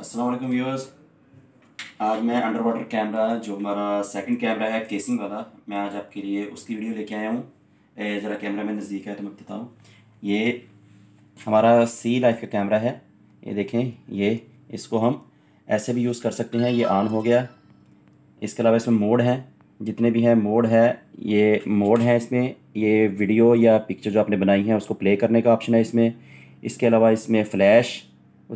Aslam viewers आज मैं under water camera जो हमारा सेकंड कैमरा है केसिंग वाला मैं आज आपके लिए उसकी वीडियो लेके आया हूँ ज़रा कैमरा में नज़दीक है तो मैं हूँ ये हमारा सी लाइफ का कैमरा है ये देखें ये इसको हम ऐसे भी यूज़ कर सकते हैं ये ऑन हो गया इसके अलावा इसमें मोड हैं जितने भी हैं मोड है ये मोड है इसमें ये वीडियो या पिक्चर जो आपने बनाई है उसको प्ले करने का ऑप्शन है इसमें इसके अलावा इसमें फ़्लैश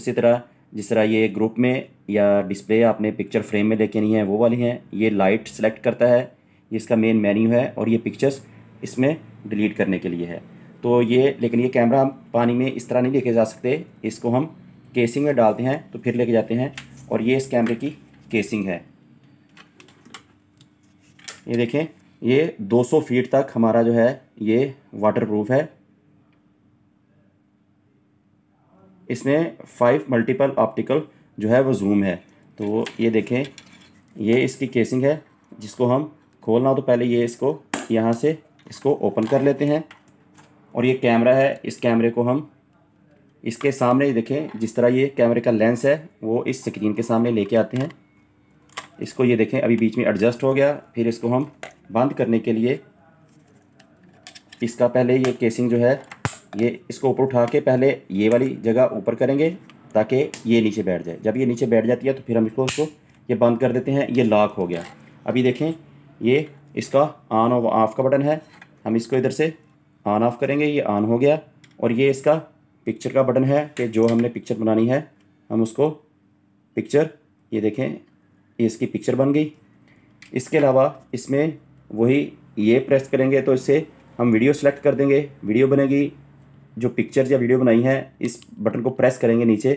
उसी तरह जिस तरह ये ग्रुप में या डिस्प्ले आपने पिक्चर फ्रेम में लेके नहीं है वो वाली हैं ये लाइट सेलेक्ट करता है ये इसका मेन मेन्यू है और ये पिक्चर्स इसमें डिलीट करने के लिए है तो ये लेकिन ये कैमरा हम पानी में इस तरह नहीं लेके जा सकते इसको हम केसिंग में डालते हैं तो फिर लेके जाते हैं और ये इस कैमरे की केसिंग है ये देखें ये 200 फीट तक हमारा जो है ये वाटर प्रूफ है इसमें फाइव मल्टीपल ऑप्टिकल जो है वो जूम है तो ये देखें ये इसकी केसिंग है जिसको हम खोलना तो पहले ये इसको यहाँ से इसको ओपन कर लेते हैं और ये कैमरा है इस कैमरे को हम इसके सामने देखें जिस तरह ये कैमरे का लेंस है वो इस स्क्रीन के सामने लेके आते हैं इसको ये देखें अभी बीच में एडजस्ट हो गया फिर इसको हम बंद करने के लिए इसका पहले ये केसिंग जो है ये इसको ऊपर उठा के पहले ये वाली जगह ऊपर करेंगे ताकि ये नीचे बैठ जाए जब ये नीचे बैठ जाती है तो फिर हम इसको उसको ये बंद कर देते हैं ये लॉक हो गया अभी देखें ये इसका ऑन और ऑफ़ का बटन है हम इसको इधर से ऑन ऑफ़ करेंगे ये ऑन हो गया और ये इसका पिक्चर का बटन है कि जो हमने पिक्चर बनानी है हम उसको पिक्चर ये देखें ये इसकी पिक्चर बन गई इसके अलावा इसमें वही ये प्रेस करेंगे तो इससे हम वीडियो सेलेक्ट कर देंगे वीडियो बनेगी जो पिक्चर्स या वीडियो बनाई है इस बटन को प्रेस करेंगे नीचे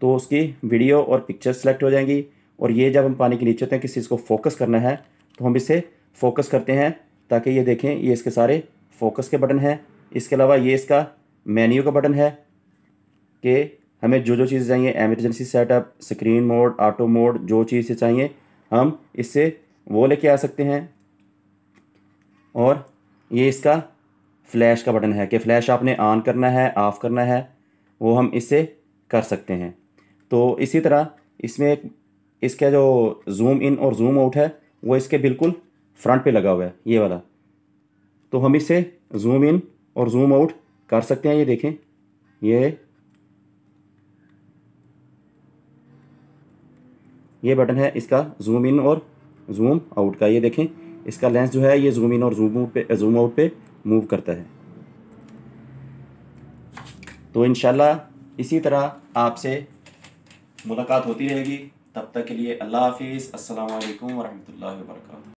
तो उसकी वीडियो और पिक्चर सेलेक्ट हो जाएंगी और ये जब हम पानी के नीचे होते हैं किसी चीज़ को फोकस करना है तो हम इसे फोकस करते हैं ताकि ये देखें ये इसके सारे फोकस के बटन हैं इसके अलावा ये इसका मेन्यू का बटन है कि हमें जो जो चीज़ चाहिए emergency setup screen mode auto mode जो चीज़ चाहिए हम इससे वो लेके आ सकते हैं और ये इसका फ्लैश का बटन है कि फ्लैश आपने ऑन करना है ऑफ़ करना है वो हम इससे कर सकते हैं तो इसी तरह इसमें एक इसका जो जूम इन और जूम आउट है वो इसके बिल्कुल फ्रंट पे लगा हुआ है ये वाला तो हम इसे जूम इन और जूम आउट कर सकते हैं ये देखें ये ये बटन है इसका जूम इन और जूम आउट का ये देखें इसका लेंस जो है ये जूम इन और जूम आउट पे जूम आउट पे मूव करता है तो इन इसी तरह आपसे मुलाकात होती रहेगी तब तक के लिए अल्लाह हाफिज़ अल्लाम वरहमल वर्का